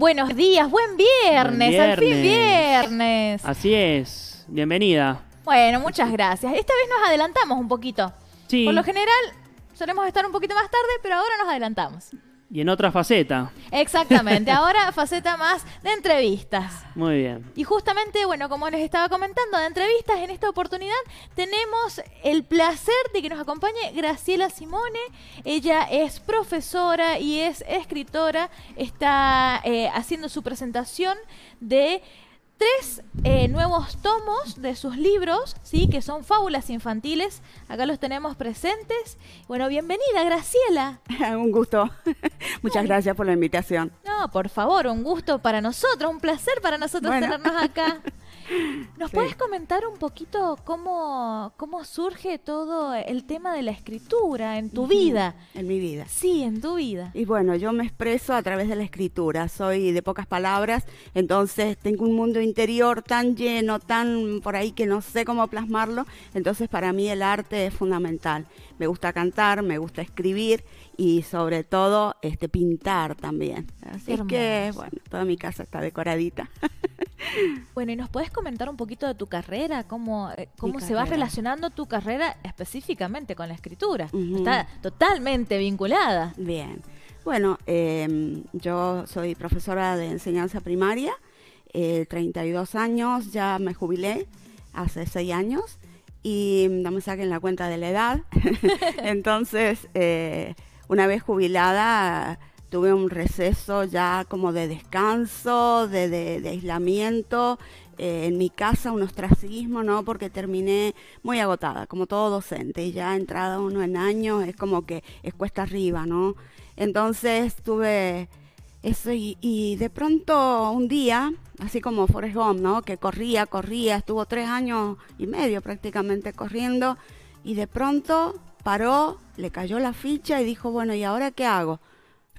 Buenos días, buen viernes, al fin viernes. Así es, bienvenida. Bueno, muchas gracias. Esta vez nos adelantamos un poquito. Sí. Por lo general solemos estar un poquito más tarde, pero ahora nos adelantamos. Y en otra faceta. Exactamente, ahora faceta más de entrevistas. Muy bien. Y justamente, bueno, como les estaba comentando, de entrevistas, en esta oportunidad tenemos el placer de que nos acompañe Graciela Simone. Ella es profesora y es escritora, está eh, haciendo su presentación de tres eh, nuevos tomos de sus libros, ¿sí? que son fábulas infantiles. Acá los tenemos presentes. Bueno, bienvenida, Graciela. un gusto. Muchas gracias por la invitación. No, por favor, un gusto para nosotros, un placer para nosotros tenernos acá. ¿Nos puedes comentar un poquito cómo, surge todo el tema de la escritura en tu vida? En mi vida. Sí, en tu vida. Y bueno, yo me expreso a través de la escritura, soy de pocas palabras, entonces tengo un mundo interior tan lleno, tan por ahí que no sé cómo plasmarlo, entonces para mí el arte es fundamental. Me gusta cantar, me gusta escribir y sobre todo este pintar también. Ah, Así que bueno, toda mi casa está decoradita. Bueno, ¿y nos puedes comentar un poquito de tu carrera? ¿Cómo, eh, cómo se va relacionando tu carrera específicamente con la escritura? Está totalmente vinculada. Bien. Bueno, em, yo soy profesora de enseñanza primaria, 32 eh, años, ya me jubilé hace 6 años y no me saquen la cuenta de la edad. Entonces, eh, una vez jubilada tuve un receso ya como de descanso, de, aislamiento, eh, en mi casa un ostracismo, ¿no? Porque terminé muy agotada, como todo docente, y ya entrada uno en años es como que es cuesta arriba, ¿no? Entonces tuve eso y, y de pronto un día, así como Forrest Gump, ¿no? Que corría, corría, estuvo tres años y medio prácticamente corriendo, y de pronto paró, le cayó la ficha y dijo, bueno, ¿y ahora qué hago?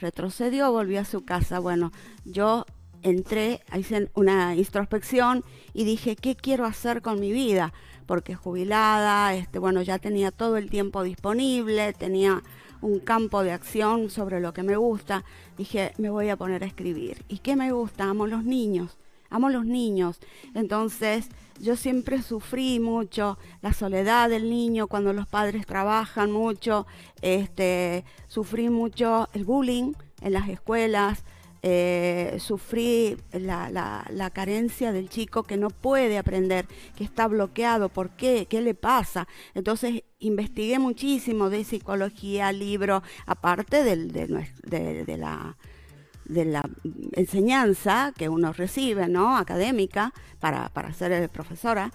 retrocedió, volvió a su casa. Bueno, yo entré, hice una introspección y dije, ¿qué quiero hacer con mi vida? Porque jubilada, este, bueno, ya tenía todo el tiempo disponible, tenía un campo de acción sobre lo que me gusta. Dije, me voy a poner a escribir. ¿Y qué me gusta? Amo los niños amo los niños. Entonces, yo siempre sufrí mucho la soledad del niño cuando los padres trabajan mucho, este, sufrí mucho el bullying en las escuelas, eh, sufrí la, la, la, carencia del chico que no puede aprender, que está bloqueado, ¿por qué? ¿Qué le pasa? Entonces investigué muchísimo de psicología, libro, aparte de la de la enseñanza que uno recibe, ¿no? Académica, para, para ser eh, profesora,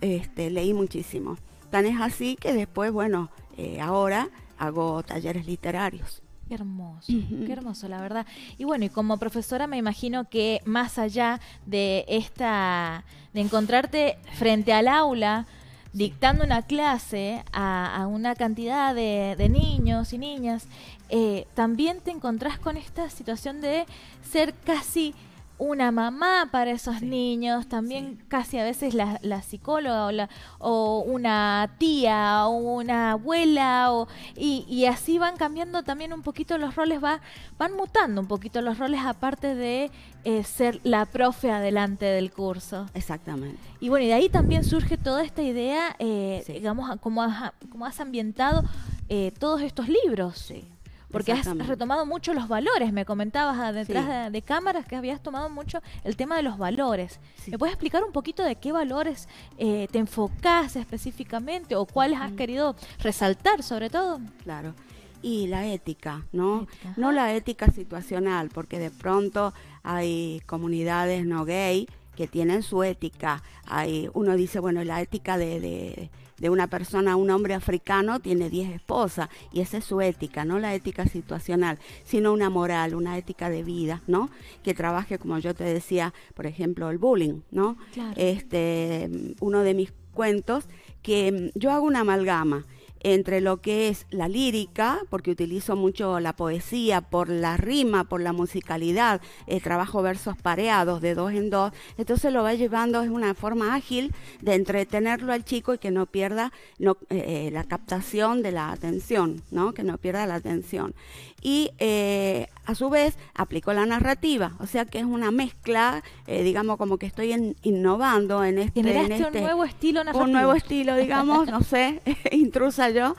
este, leí muchísimo. Tan es así que después, bueno, eh, ahora hago talleres literarios. Qué hermoso, qué hermoso, la verdad. Y bueno, y como profesora me imagino que más allá de esta, de encontrarte frente al aula, dictando una clase a, una cantidad de, niños y niñas, eh, también te encontrás con esta situación de ser casi una mamá para esos niños, también casi a veces la, psicóloga o, una tía o una abuela, o, y, así van cambiando también un poquito los roles, van mutando un poquito los roles aparte de eh, ser la profe adelante del curso. Exactamente. Y bueno, y de ahí también surge toda esta idea, eh, digamos, cómo has, has ambientado eh, todos estos libros. Sí porque has retomado mucho los valores. Me comentabas ah, detrás de, cámaras que habías tomado mucho el tema de los valores. ¿Me puedes explicar un poquito de qué valores eh, te enfocas específicamente o cuáles has querido resaltar sobre todo? Claro. Y la ética, ¿no? No la ética situacional, porque de pronto hay comunidades no gay que tienen su ética. Hay, uno dice, bueno, la ética de de una persona, un hombre africano tiene 10 esposas y esa es su ética, no la ética situacional, sino una moral, una ética de vida, ¿no? Que trabaje, como yo te decía, por ejemplo, el bullying, ¿no? Este, uno de mis cuentos que mm, yo hago una amalgama entre lo que es la lírica, porque utilizo mucho la poesía por la rima, por la musicalidad, eh, trabajo versos pareados de dos en dos, entonces lo va llevando, es una forma ágil de entretenerlo al chico y que no pierda eh, eh, la captación de la atención, ¿no? que no pierda la atención. Y a su vez aplico la narrativa, o sea que es una mezcla, digamos como que estoy innovando en este... un este nuevo estilo Un nuevo estilo, digamos, no sé, intrusa yo,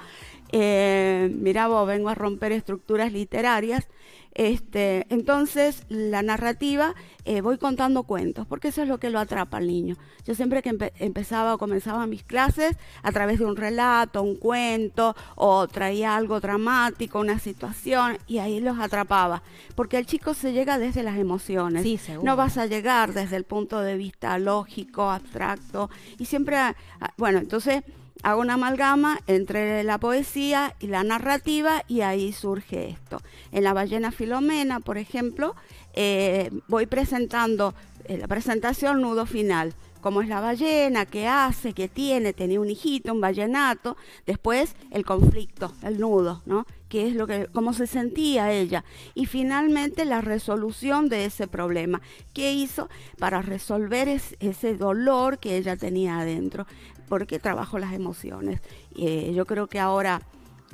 eh, mira vos, vengo a romper estructuras literarias. Este, entonces, la narrativa, eh, voy contando cuentos, porque eso es lo que lo atrapa al niño. Yo siempre que empezaba o comenzaba mis clases, a través de un relato, un cuento, o traía algo dramático, una situación, y ahí los atrapaba. Porque el chico se llega desde las emociones. no vas a llegar desde el punto de vista lógico, abstracto, y siempre, ah, bueno, entonces hago una amalgama entre la poesía y la narrativa y ahí surge esto. En La ballena Filomena, por ejemplo, eh, voy presentando eh, la presentación nudo final, cómo es la ballena, qué hace, qué tiene, tenía un hijito, un ballenato, después el conflicto, el nudo, ¿no? qué es lo que, cómo se sentía ella y finalmente la resolución de ese problema, qué hizo para resolver ese dolor que ella tenía adentro porque trabajo las emociones. Eh, yo creo que ahora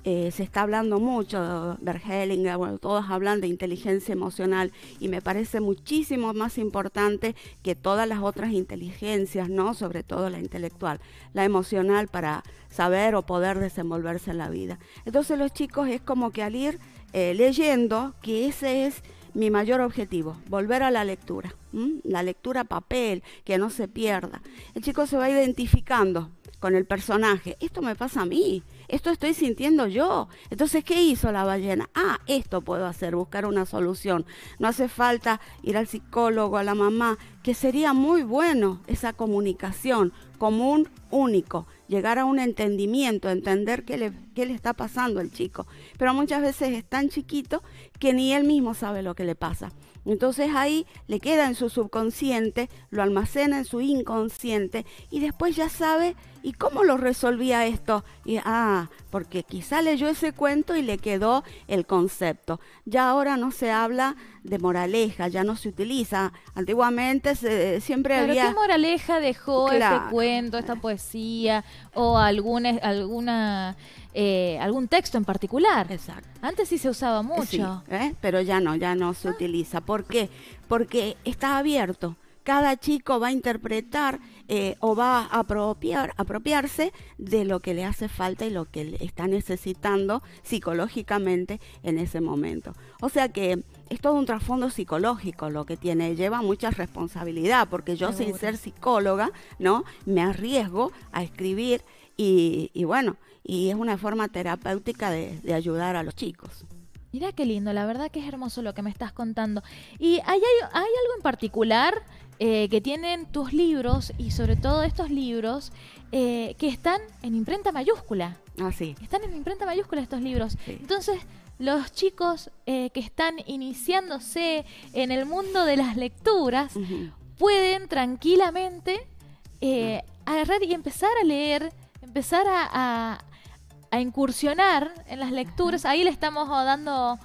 eh, se está hablando mucho, Bergelinger, bueno, todos hablan de inteligencia emocional y me parece muchísimo más importante que todas las otras inteligencias, ¿no? Sobre todo la intelectual, la emocional para saber o poder desenvolverse en la vida. Entonces los chicos es como que al ir eh, leyendo, que ese es mi mayor objetivo, volver a la lectura, la lectura papel, que no se pierda. El chico se va identificando con el personaje. Esto me pasa a mí, esto estoy sintiendo yo. Entonces, ¿qué hizo la ballena? Ah, esto puedo hacer, buscar una solución. No hace falta ir al psicólogo, a la mamá, que sería muy bueno esa comunicación común, único llegar a un entendimiento, entender qué le, qué le está pasando al chico. Pero muchas veces es tan chiquito que ni él mismo sabe lo que le pasa. Entonces ahí le queda en su subconsciente, lo almacena en su inconsciente y después ya sabe ¿Y cómo lo resolvía esto? Y, ah, porque quizá leyó ese cuento y le quedó el concepto. Ya ahora no se habla de moraleja, ya no se utiliza. Antiguamente se, eh, siempre Pero ¿Qué moraleja dejó ese este cuento, esta poesía o alguna... alguna eh, algún texto en particular. Exacto. Antes sí se usaba mucho. ¿eh? Pero ya no, ya no se ah. utiliza. ¿Por qué? Porque está abierto cada chico va a interpretar eh, o va a apropiar, apropiarse de lo que le hace falta y lo que está necesitando psicológicamente en ese momento. O sea que es todo un trasfondo psicológico lo que tiene, lleva mucha responsabilidad, porque yo sin ser psicóloga, ¿no? Me arriesgo a escribir y, bueno, y es una forma terapéutica de, ayudar a los chicos. Mira qué lindo, la verdad que es hermoso lo que me estás contando. ¿Y hay algo en particular eh, que tienen tus libros y sobre todo estos libros eh, que están en imprenta mayúscula. Ah, sí. Están en imprenta mayúscula estos libros. Entonces, los chicos eh, que están iniciándose en el mundo de las lecturas pueden tranquilamente mm. agarrar y empezar a leer, empezar a, incursionar en las lecturas. Ahí le estamos dando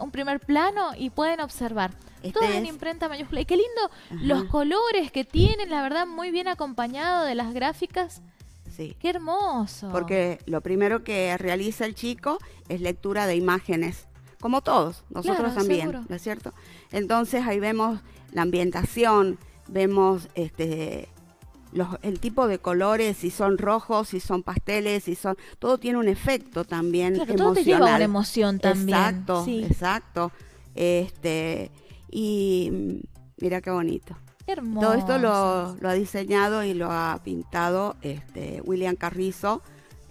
un primer plano y pueden observar todo en imprenta mayúscula. Y qué lindo los colores que tienen, la verdad, muy bien acompañado de las gráficas. Sí. Qué hermoso. Porque lo primero que realiza el chico es lectura de imágenes, como todos, nosotros también, ¿no es cierto? Entonces ahí vemos la ambientación, vemos este el tipo de colores, si son rojos, si son pasteles, si son todo tiene un efecto también emocional. Todo te lleva a la emoción también. Exacto, exacto. Este y mira qué bonito. Hermoso. Todo esto lo, ha diseñado y lo ha pintado este, William Carrizo.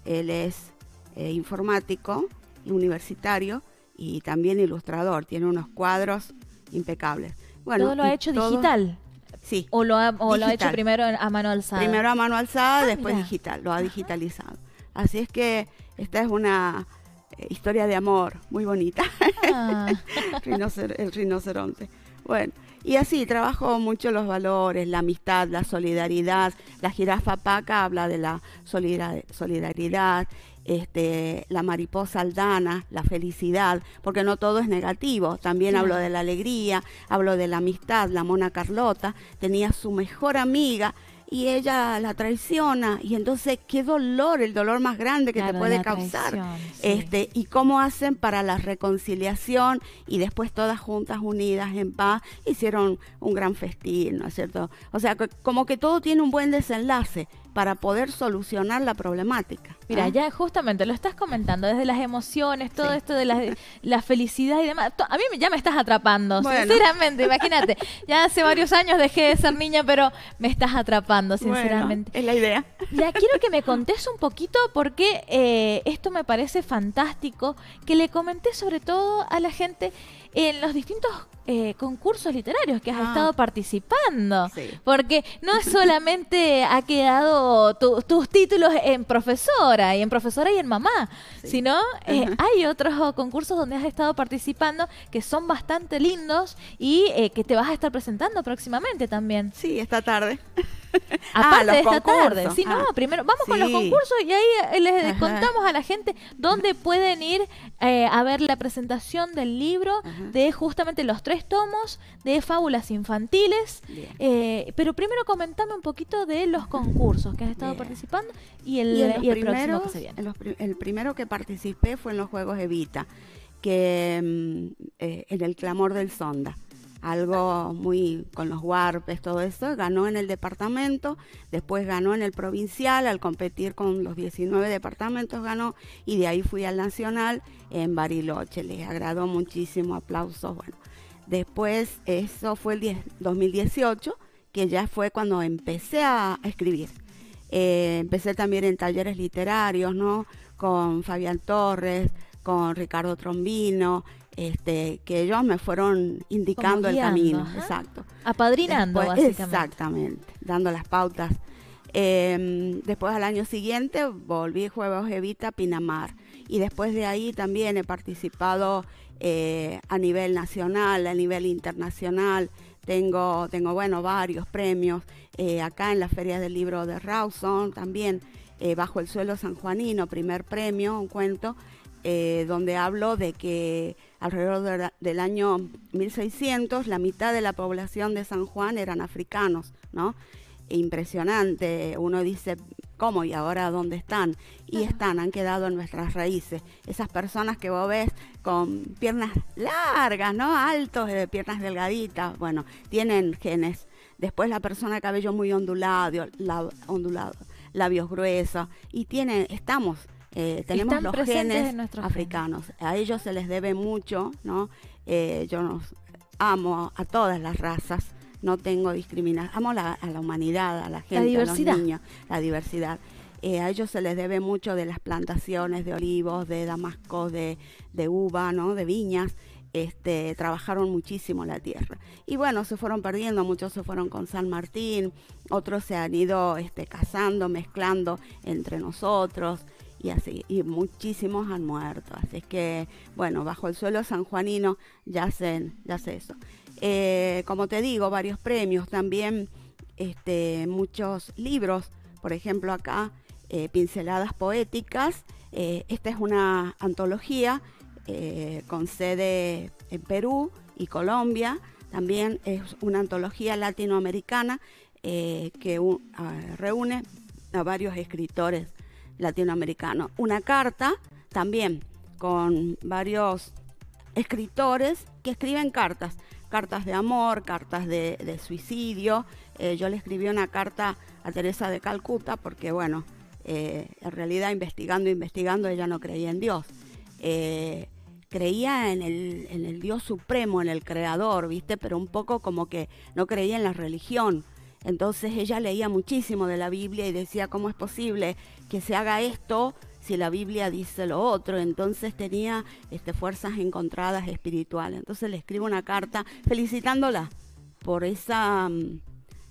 Él es eh, informático universitario y también ilustrador. Tiene unos cuadros impecables. Bueno, todo lo ha hecho digital. Sí. O, lo ha, hecho primero a mano alzada. Primero a mano alzada, ah, después digital. Lo ha digitalizado. Así es que esta es una historia de amor, muy bonita. Ah. el rinoceronte. Bueno, y así trabajó mucho los valores, la amistad, la solidaridad. La jirafa paca habla de la solidaridad, este, la mariposa aldana, la felicidad, porque no todo es negativo. También habló hablo de la alegría, hablo de la amistad. La mona Carlota tenía su mejor amiga y ella la traiciona y entonces qué dolor, el dolor más grande que te puede causar. este, y cómo hacen para la reconciliación y después todas juntas unidas en paz hicieron un gran festín, ¿no es cierto? O sea, como que todo tiene un buen desenlace para poder solucionar la problemática. Mira, ¿ah? ya justamente lo estás comentando desde las emociones, todo esto de la, felicidad y demás. A mí ya me estás atrapando, sinceramente, imagínate. Ya hace varios años dejé de ser niña, pero me estás atrapando, sinceramente. es la idea. Ya quiero que me contes un poquito porque eh, esto me parece fantástico, que le comenté sobre todo a la gente en los distintos eh, concursos literarios que has ah. estado participando. Porque no solamente ha quedado tus títulos en profesora y en profesora y en mamá, sino eh, hay otros concursos donde has estado participando que son bastante lindos y eh, que te vas a estar presentando próximamente también. Sí, esta tarde. Ah, Aparte los de esta tarde. no, ah. primero vamos con los concursos y ahí les contamos a la gente dónde pueden ir a ver la presentación del libro, de justamente los tres tomos de fábulas infantiles. Eh, pero primero comentame un poquito de los concursos que has estado participando y el, que el primero que participé fue en los Juegos Evita, que mm, eh, en el clamor del Sonda algo muy con los guarpes, todo eso, ganó en el departamento, después ganó en el provincial, al competir con los 19 departamentos ganó y de ahí fui al nacional en Bariloche, les agradó muchísimo, aplausos, bueno. Después, eso fue el 2018, que ya fue cuando empecé a escribir. Eh, empecé también en talleres literarios, ¿no? Con Fabián Torres, con Ricardo Trombino, este, que ellos me fueron indicando el camino. Exacto. Apadrinando, Exactamente, dando las pautas. Em, después al año siguiente volví Juegos Evita Pinamar y después de ahí también he participado eh, a nivel nacional, a nivel internacional. Tengo, tengo bueno, varios premios eh, acá en la Feria del Libro de Rawson también. Eh, Bajo el suelo sanjuanino, primer premio, un cuento. Eh, donde hablo de que alrededor del año 1600 la mitad de la población de San Juan eran africanos, ¿no? Impresionante, uno dice, ¿cómo y ahora dónde están? Y están, han quedado en nuestras raíces. Esas personas que vos ves con piernas largas, ¿no? Altos, eh, piernas delgaditas, bueno, tienen genes. Después la persona cabello muy ondulado, ondulado labios gruesos, y tienen, estamos eh, tenemos los genes africanos. A ellos se les debe mucho, ¿no? Eh, yo nos amo a todas las razas, no tengo discriminación, amo a la humanidad, a la gente, la diversidad. a los niños, la diversidad. Eh, a ellos se les debe mucho de las plantaciones de olivos, de damasco, de, uva, ¿no? de viñas. Este, trabajaron muchísimo la tierra. Y bueno, se fueron perdiendo, muchos se fueron con San Martín, otros se han ido este, cazando, mezclando entre nosotros y así, y muchísimos han muerto. Así que, bueno, bajo el suelo sanjuanino ya ya sé eso. Eh, como te digo, varios premios, también este, muchos libros, por ejemplo acá, eh, Pinceladas Poéticas, eh, esta es una antología con sede en Perú y Colombia, también es una antología latinoamericana que reúne a varios escritores latinoamericano. Una carta también con varios escritores que escriben cartas, cartas de amor, cartas de, suicidio. Eh, yo le escribí una carta a Teresa de Calcuta porque, bueno, eh, en realidad investigando, investigando, ella no creía en Dios. Eh, creía en el, en el Dios supremo, en el creador, ¿viste? Pero un poco como que no creía en la religión. Entonces ella leía muchísimo de la Biblia y decía, ¿cómo es posible que se haga esto si la Biblia dice lo otro? Entonces tenía este, fuerzas encontradas espirituales. Entonces le escribo una carta felicitándola por esa mm,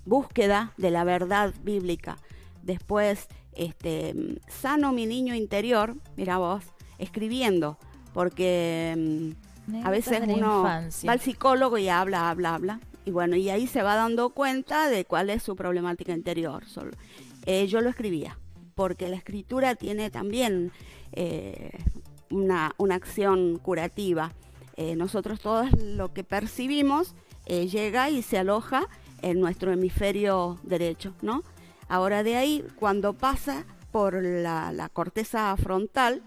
búsqueda de la verdad bíblica. Después, este, mm, sano mi niño interior, mira vos, escribiendo, porque mm, a veces uno va al psicólogo y habla, habla, habla y bueno, y ahí se va dando cuenta de cuál es su problemática interior. Solo, eh, yo lo escribía, porque la escritura tiene también eh, una, acción curativa. Eh, nosotros todo lo que percibimos llega y se aloja en nuestro hemisferio derecho, ¿no? Ahora de ahí, cuando pasa por la, la corteza frontal,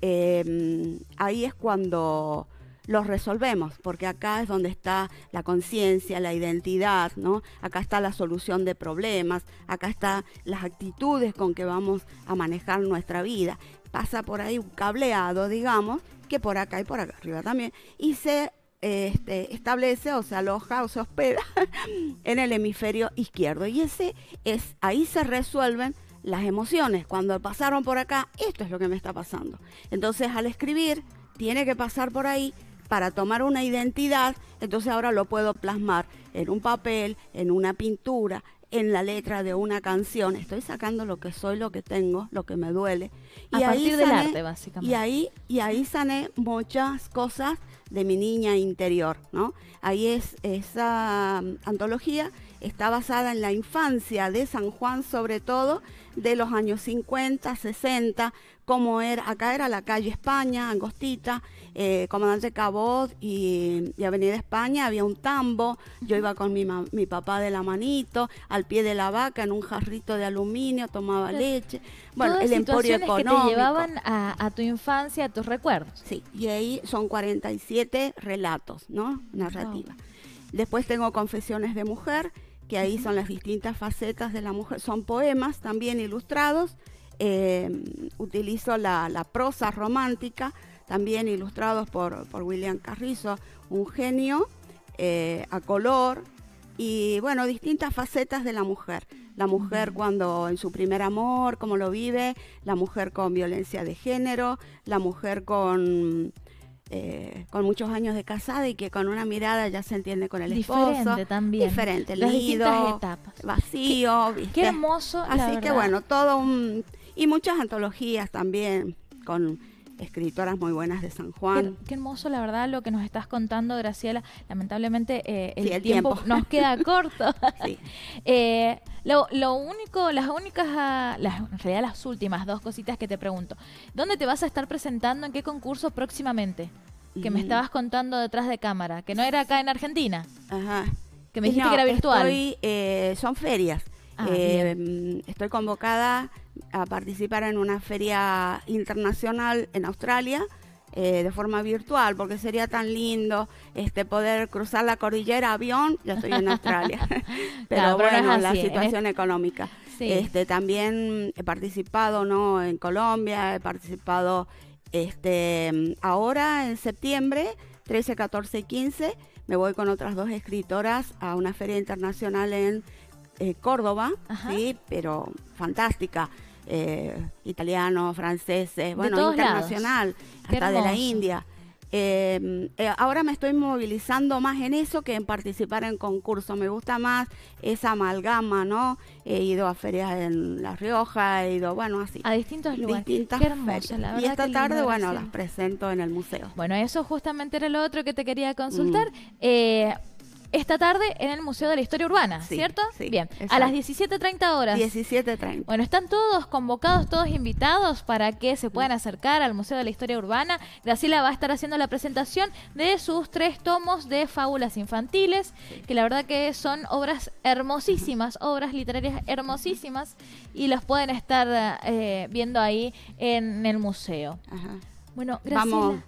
ahí es cuando los resolvemos, porque acá es donde está la conciencia, la identidad, ¿no? Acá está la solución de problemas, acá están las actitudes con que vamos a manejar nuestra vida. Pasa por ahí un cableado, digamos, que por acá y por acá arriba también, y se este, establece o se aloja o se hospeda en el hemisferio izquierdo. Y ese es, ahí se resuelven las emociones. Cuando pasaron por acá, esto es lo que me está pasando. Entonces, al escribir, tiene que pasar por ahí para tomar una identidad, entonces ahora lo puedo plasmar en un papel, en una pintura, en la letra de una canción. Estoy sacando lo que soy, lo que tengo, lo que me duele. Y A partir del arte, básicamente. Y ahí, y ahí sané muchas cosas de mi niña interior, ¿no? Ahí es esa mm, antología está basada en la infancia de San Juan, sobre todo de los años 50, 60, como era, acá era la calle España, Angostita, eh, Comandante Cabot y, y, Avenida España, había un tambo, yo iba con mi, mi, papá de la manito, al pie de la vaca, en un jarrito de aluminio, tomaba leche, bueno, el emporio económico. que te llevaban a, a tu infancia, a tus recuerdos. Sí, y ahí son 47 relatos, ¿no? Narrativa. Después tengo Confesiones de Mujer, que ahí son las distintas facetas de la mujer. Son poemas también ilustrados. Eh, utilizo la, prosa romántica, también ilustrados por, William Carrizo, un genio eh, a color, y bueno, distintas facetas de la mujer. La mujer cuando en su primer amor, cómo lo vive, la mujer con violencia de género, la mujer con eh, con muchos años de casada y que con una mirada ya se entiende con el diferente esposo. También. Diferente Las etapas. Vacío. Qué, hermoso. Así que bueno, todo un... Y muchas antologías también con escritoras muy buenas de San Juan. Qué, hermoso, la verdad, lo que nos estás contando, Graciela. Lamentablemente eh, el, tiempo, nos queda corto. Eh, lo, único, las únicas, ah, las, en realidad las últimas dos cositas que te pregunto. ¿Dónde te vas a estar presentando? ¿En qué concurso próximamente? Que me mm. estabas contando detrás de cámara, que no era acá en Argentina. Ajá. Que me dijiste que era virtual. Hoy eh, son ferias. Ah, em, estoy convocada a participar en una feria internacional en Australia eh, de forma virtual, porque sería tan lindo este poder cruzar la cordillera avión, ya estoy en Australia, pero bueno, la ¿eh? situación económica. Este, también he participado ¿no? en Colombia, he participado este, ahora en septiembre, 13, 14 y 15, me voy con otras dos escritoras a una feria internacional en eh, Córdoba, sí, pero fantástica. Eh, italianos, franceses, bueno, internacional, hasta de la India. Em, eh, ahora me estoy movilizando más en eso que en participar en concursos. Me gusta más esa amalgama, ¿no? He ido a ferias en La Rioja, he ido, bueno, así. A distintos lugares. Distintas Qué y esta tarde, bueno, las presento en el museo. Bueno, eso justamente era lo otro que te quería consultar. Mm esta tarde en el Museo de la Historia Urbana, ¿cierto? Sí, Bien, a las 17.30 horas. 17.30. Bueno, están todos convocados, todos invitados para que se puedan acercar al Museo de la Historia Urbana. Graciela va a estar haciendo la presentación de sus tres tomos de fábulas infantiles, que la verdad que son obras hermosísimas, obras literarias hermosísimas, y las pueden estar eh, viendo ahí en el museo. Ajá. Bueno, Graciela.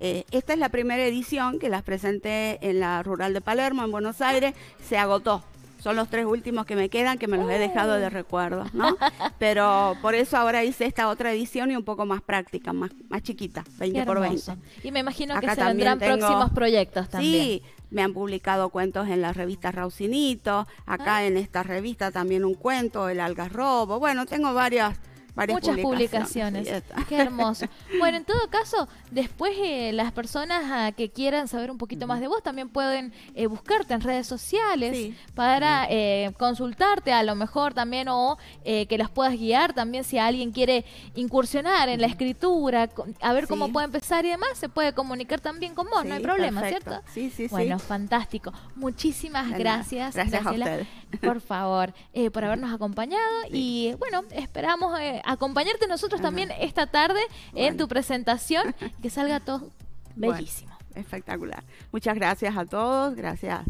Eh, esta es la primera edición que las presenté en la Rural de Palermo, en Buenos Aires. Se agotó. Son los tres últimos que me quedan, que me los he oh. dejado de recuerdo, ¿no? Pero por eso ahora hice esta otra edición y un poco más práctica, más, más chiquita, 20 por 20. Y me imagino que se vendrán próximos proyectos también. Sí, me han publicado cuentos en la revista Raucinito, acá ah. en esta revista también un cuento, El Algarrobo. Bueno, tengo varias muchas publicaciones. Qué hermoso. Bueno, en todo caso, después eh, las personas ah, que quieran saber un poquito más de vos también pueden eh, buscarte en redes sociales para eh, consultarte a lo mejor también o eh, que las puedas guiar también si alguien quiere incursionar en la escritura, a ver cómo puede empezar y demás, se puede comunicar también con vos, no hay problema, ¿cierto? Sí, sí, bueno, fantástico. Muchísimas gracias. Gracias a por favor, eh, por habernos acompañado y bueno, esperamos eh, acompañarte nosotros también esta tarde en tu presentación, que salga todo bellísimo. espectacular. Muchas gracias a todos, gracias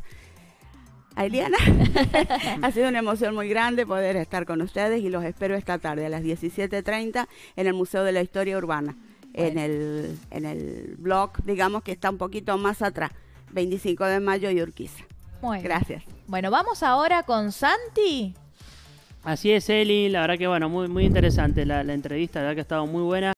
a Eliana. ha sido una emoción muy grande poder estar con ustedes y los espero esta tarde a las 17.30 en el Museo de la Historia Urbana, en, el, en el blog, digamos que está un poquito más atrás, 25 de mayo y Urquiza. Bueno. Gracias. Bueno, vamos ahora con Santi. Así es, Eli. La verdad que, bueno, muy, muy interesante la, la entrevista. La verdad que ha estado muy buena.